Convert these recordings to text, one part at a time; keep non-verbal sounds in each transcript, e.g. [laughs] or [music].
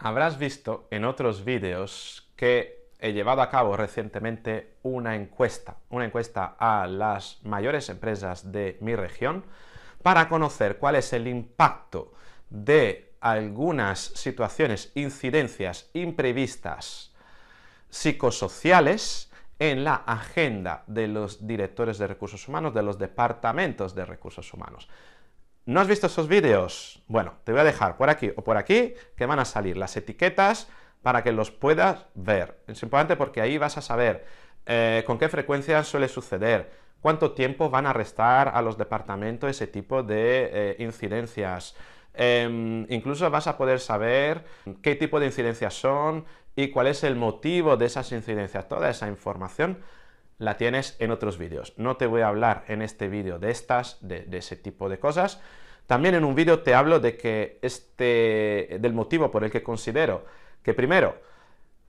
Habrás visto en otros vídeos que he llevado a cabo recientemente una encuesta, una encuesta a las mayores empresas de mi región para conocer cuál es el impacto de algunas situaciones, incidencias imprevistas psicosociales en la agenda de los directores de recursos humanos, de los departamentos de recursos humanos. ¿No has visto esos vídeos? Bueno, te voy a dejar por aquí o por aquí que van a salir las etiquetas para que los puedas ver. Es importante porque ahí vas a saber eh, con qué frecuencia suele suceder, cuánto tiempo van a restar a los departamentos ese tipo de eh, incidencias. Em, incluso vas a poder saber qué tipo de incidencias son y cuál es el motivo de esas incidencias. Toda esa información la tienes en otros vídeos. No te voy a hablar en este vídeo de estas, de, ese tipo de cosas. También en un vídeo te hablo de que este, del motivo por el que considero que primero,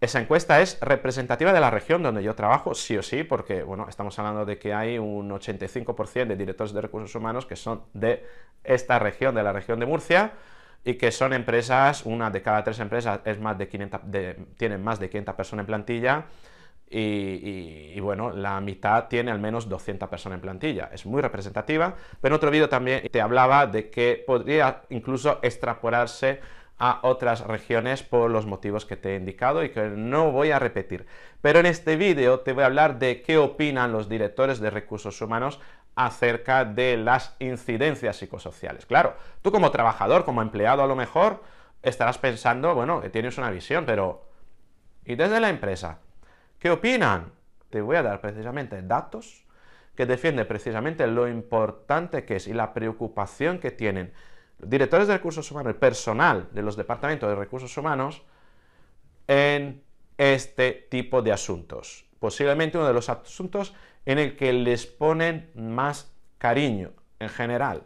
esa encuesta es representativa de la región donde yo trabajo, sí o sí, porque bueno, estamos hablando de que hay un 85% de directores de recursos humanos que son de esta región, de la región de Murcia, y que son empresas, una de cada tres empresas es más de 500, tienen más de 500 personas en plantilla, y, bueno, la mitad tiene al menos 200 personas en plantilla. Es muy representativa. Pero en otro vídeo también te hablaba de que podría incluso extrapolarse a otras regiones por los motivos que te he indicado y que no voy a repetir. Pero en este vídeo te voy a hablar de qué opinan los directores de recursos humanos acerca de las incidencias psicosociales. Claro, tú como trabajador, como empleado a lo mejor, estarás pensando, bueno, que tienes una visión, pero... ¿Y desde la empresa? ¿Qué opinan? Te voy a dar precisamente datos que defienden precisamente lo importante que es y la preocupación que tienen los directores de recursos humanos, el personal de los departamentos de recursos humanos, en este tipo de asuntos. Posiblemente uno de los asuntos en el que les ponen más cariño en general.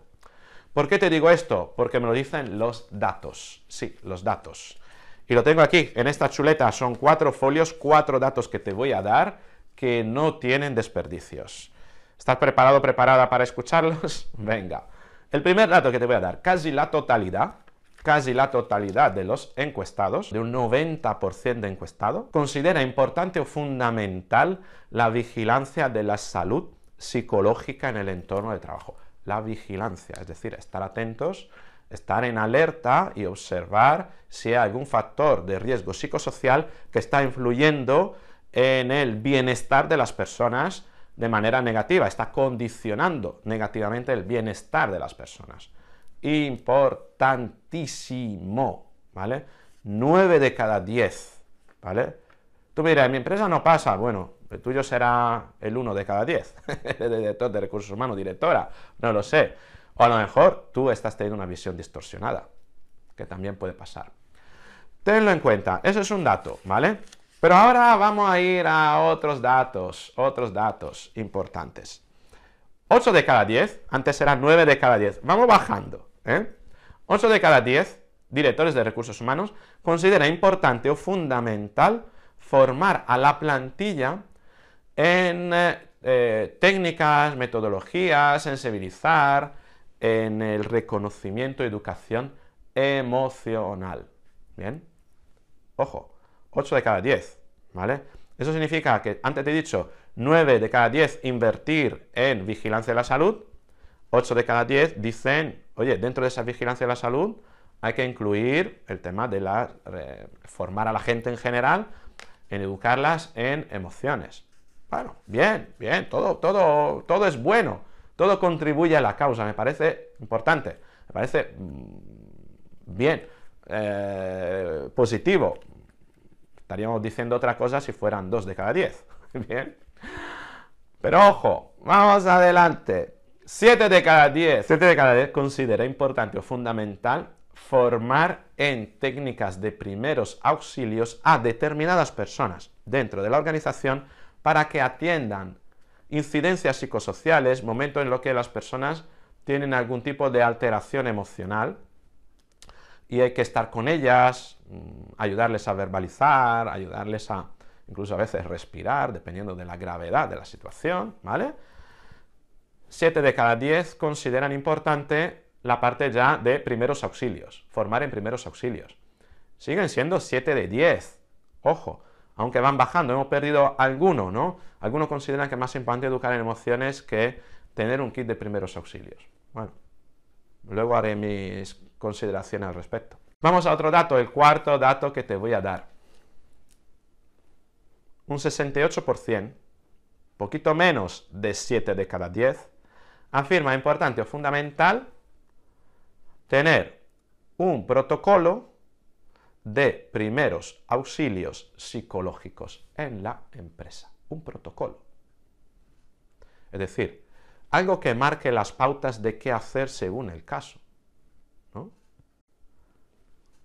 ¿Por qué te digo esto? Porque me lo dicen los datos. Sí, los datos. Y lo tengo aquí, en esta chuleta son cuatro folios, cuatro datos que te voy a dar que no tienen desperdicios. ¿Estás preparado, preparada para escucharlos? [laughs] Venga. El primer dato que te voy a dar, casi la totalidad, casi la totalidad de los encuestados, de un 90% de encuestados, considera importante o fundamental la vigilancia de la salud psicológica en el entorno de trabajo. La vigilancia, es decir, estar atentos estar en alerta y observar si hay algún factor de riesgo psicosocial que está influyendo en el bienestar de las personas de manera negativa, está condicionando negativamente el bienestar de las personas. Importantísimo, ¿vale? 9 de cada 10, ¿vale? Tú me en mi empresa no pasa, bueno, el tuyo será el 1 de cada 10, el director de recursos humanos, directora, no lo sé o a lo mejor tú estás teniendo una visión distorsionada, que también puede pasar. Tenlo en cuenta, eso es un dato, ¿vale? Pero ahora vamos a ir a otros datos, otros datos importantes. 8 de cada 10, antes eran 9 de cada 10, vamos bajando, ¿eh? 8 de cada 10 directores de recursos humanos considera importante o fundamental formar a la plantilla en eh, eh, técnicas, metodologías, sensibilizar, en el reconocimiento, y educación emocional. ¿Bien? Ojo, 8 de cada 10, ¿vale? Eso significa que, antes te he dicho, 9 de cada 10 invertir en vigilancia de la salud, 8 de cada 10 dicen, oye, dentro de esa vigilancia de la salud hay que incluir el tema de la, formar a la gente en general, en educarlas en emociones. Bueno, bien, bien, todo, todo, todo es bueno. Todo contribuye a la causa, me parece importante, me parece mm, bien, eh, positivo. Estaríamos diciendo otra cosa si fueran dos de cada diez. [laughs] bien. Pero ojo, vamos adelante. Siete de cada diez. Siete de cada diez considera importante o fundamental formar en técnicas de primeros auxilios a determinadas personas dentro de la organización para que atiendan incidencias psicosociales, momento en lo que las personas tienen algún tipo de alteración emocional y hay que estar con ellas, mm, ayudarles a verbalizar, ayudarles a incluso a veces respirar, dependiendo de la gravedad de la situación, ¿vale? 7 de cada 10 consideran importante la parte ya de primeros auxilios, formar en primeros auxilios. Siguen siendo siete de 10, ojo, aunque van bajando, hemos perdido algunos, ¿no? Algunos consideran que es más importante educar en emociones que tener un kit de primeros auxilios. Bueno, luego haré mis consideraciones al respecto. Vamos a otro dato, el cuarto dato que te voy a dar. Un 68%, poquito menos de 7 de cada 10, afirma importante o fundamental tener un protocolo de primeros auxilios psicológicos en la empresa, un protocolo. Es decir, algo que marque las pautas de qué hacer según el caso.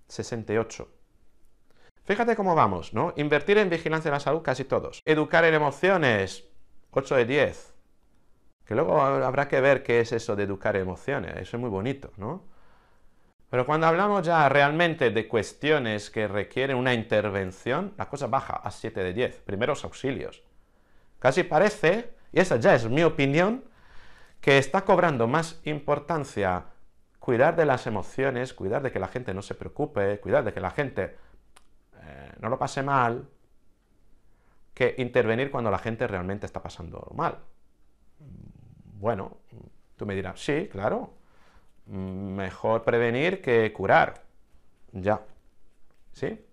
68. Fíjate cómo vamos, ¿no? Invertir en vigilancia de la salud casi todos. Educar en emociones, 8 de 10. Que luego habrá que ver qué es eso de educar emociones, eso es muy bonito, ¿no? Pero cuando hablamos ya realmente de cuestiones que requieren una intervención, la cosa baja a 7 de 10, primeros auxilios. Casi parece, y esa ya es mi opinión, que está cobrando más importancia cuidar de las emociones, cuidar de que la gente no se preocupe, cuidar de que la gente eh, no lo pase mal, que intervenir cuando la gente realmente está pasando mal. Bueno, tú me dirás, sí, claro, mejor prevenir que curar. Ya. ¿Sí?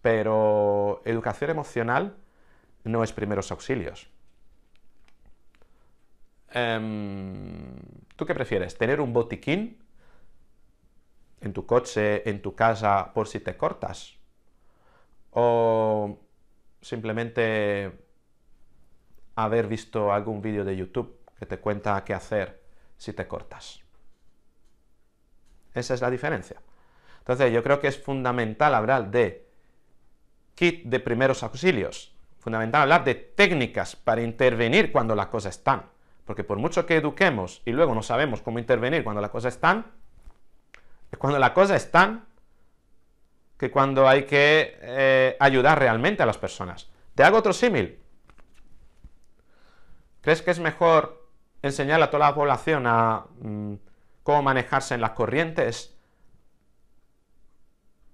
Pero educación emocional no es primeros auxilios. Em, ¿Tú qué prefieres? ¿Tener un botiquín en tu coche, en tu casa, por si te cortas? ¿O simplemente haber visto algún vídeo de YouTube que te cuenta qué hacer si te cortas? Esa es la diferencia. Entonces yo creo que es fundamental hablar de kit de primeros auxilios, fundamental hablar de técnicas para intervenir cuando las cosas están. Porque por mucho que eduquemos y luego no sabemos cómo intervenir cuando las cosas están, es cuando las cosas están que cuando hay que eh, ayudar realmente a las personas. Te hago otro símil. ¿Crees que es mejor enseñar a toda la población a mm, cómo manejarse en las corrientes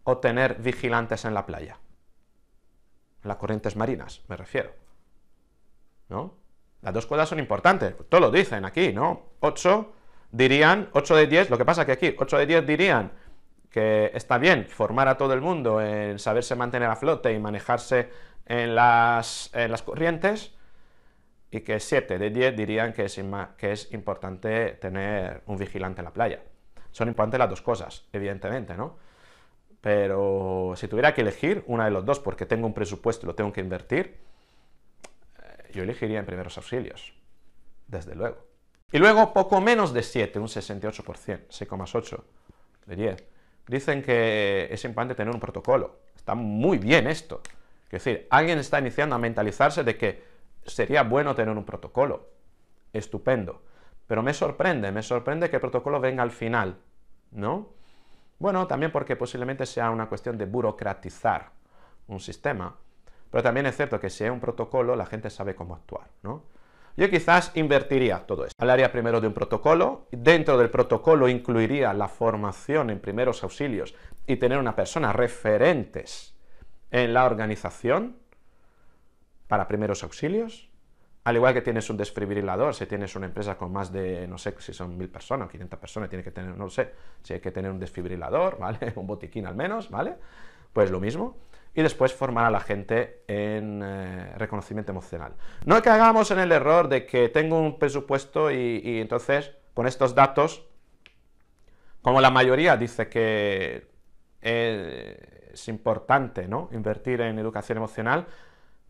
o tener vigilantes en la playa. En las corrientes marinas, me refiero. ¿No? Las dos cosas son importantes, todo lo dicen aquí, ¿no? 8 dirían, 8 de 10, lo que pasa que aquí 8 de 10 dirían que está bien formar a todo el mundo en saberse mantener a flote y manejarse en las, en las corrientes, y que 7 de 10 dirían que es, es importante tener un vigilante en la playa. Son importantes las dos cosas, evidentemente, ¿no? Pero si tuviera que elegir una de los dos porque tengo un presupuesto y lo tengo que invertir, eh, yo elegiría en primeros auxilios, desde luego. Y luego poco menos de 7, un 68%, 6,8 de 10. Dicen que es importante tener un protocolo. Está muy bien esto. Es decir, alguien está iniciando a mentalizarse de que sería bueno tener un protocolo, estupendo, pero me sorprende, me sorprende que el protocolo venga al final, ¿no? Bueno, también porque posiblemente sea una cuestión de burocratizar un sistema, pero también es cierto que si hay un protocolo la gente sabe cómo actuar, ¿no? Yo quizás invertiría todo esto. Hablaría primero de un protocolo, dentro del protocolo incluiría la formación en primeros auxilios y tener una persona referentes en la organización, para primeros auxilios, al igual que tienes un desfibrilador, si tienes una empresa con más de, no sé si son mil personas o 500 personas, tiene que tener, no lo sé, si hay que tener un desfibrilador, [laughs] ¿vale? Un botiquín al menos, ¿vale? Pues lo mismo. Y después formar a la gente en eh, reconocimiento emocional. No que hagamos en el error de que tengo un presupuesto y, y entonces con estos datos, como la mayoría dice que eh, es importante, ¿no? Invertir en educación emocional,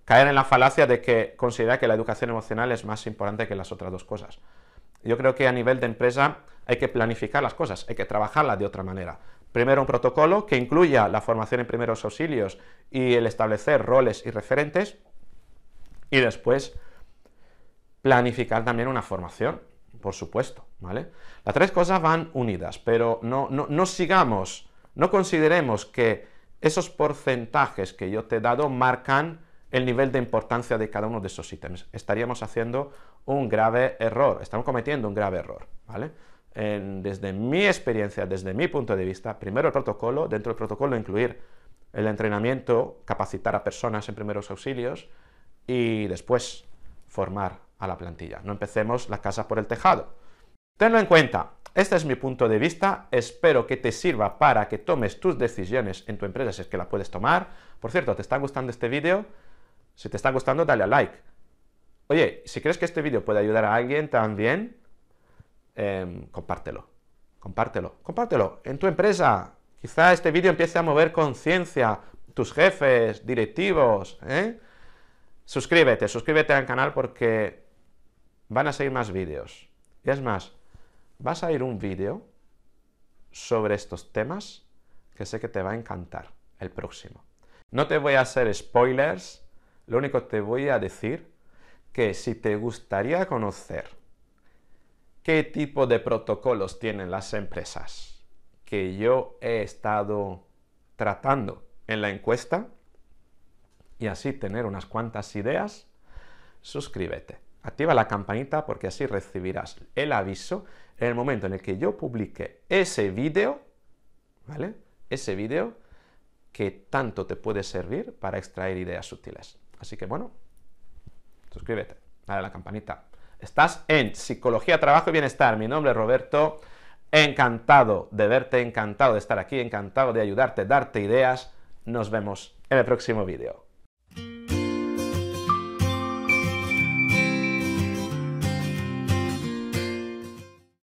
caer en la falacia de que considera que la educación emocional es más importante que las otras dos cosas. Yo creo que a nivel de empresa hay que planificar las cosas, hay que trabajarlas de otra manera. Primero un protocolo que incluya la formación en primeros auxilios y el establecer roles y referentes. Y después planificar también una formación, por supuesto. ¿vale? Las tres cosas van unidas, pero no, no, no sigamos, no consideremos que esos porcentajes que yo te he dado marcan el nivel de importancia de cada uno de esos ítems. Estaríamos haciendo un grave error, estamos cometiendo un grave error, ¿vale? desde mi experiencia, desde mi punto de vista, primero el protocolo, dentro del protocolo incluir el entrenamiento, capacitar a personas en primeros auxilios y después formar a la plantilla. No empecemos la casa por el tejado. Tenlo en cuenta, este es mi punto de vista, espero que te sirva para que tomes tus decisiones en tu empresa si es que la puedes tomar. Por cierto, ¿te está gustando este vídeo? Si te está gustando, dale a like. Oye, si crees que este vídeo puede ayudar a alguien también, em, compártelo. Compártelo. Compártelo en tu empresa. Quizá este vídeo empiece a mover conciencia, tus jefes, directivos. ¿eh? Suscríbete, suscríbete al canal porque van a seguir más vídeos. Y es más, vas a ir un vídeo sobre estos temas que sé que te va a encantar el próximo. No te voy a hacer spoilers, lo único te voy a decir que si te gustaría conocer qué tipo de protocolos tienen las empresas que yo he estado tratando en la encuesta y así tener unas cuantas ideas, suscríbete. Activa la campanita porque así recibirás el aviso en el momento en el que yo publique ese vídeo, ¿vale? Ese vídeo que tanto te puede servir para extraer ideas útiles. Así que bueno, suscríbete, dale a la campanita. Estás en Psicología, Trabajo y Bienestar. Mi nombre es Roberto. Encantado de verte, encantado de estar aquí, encantado de ayudarte, darte ideas. Nos vemos en el próximo vídeo.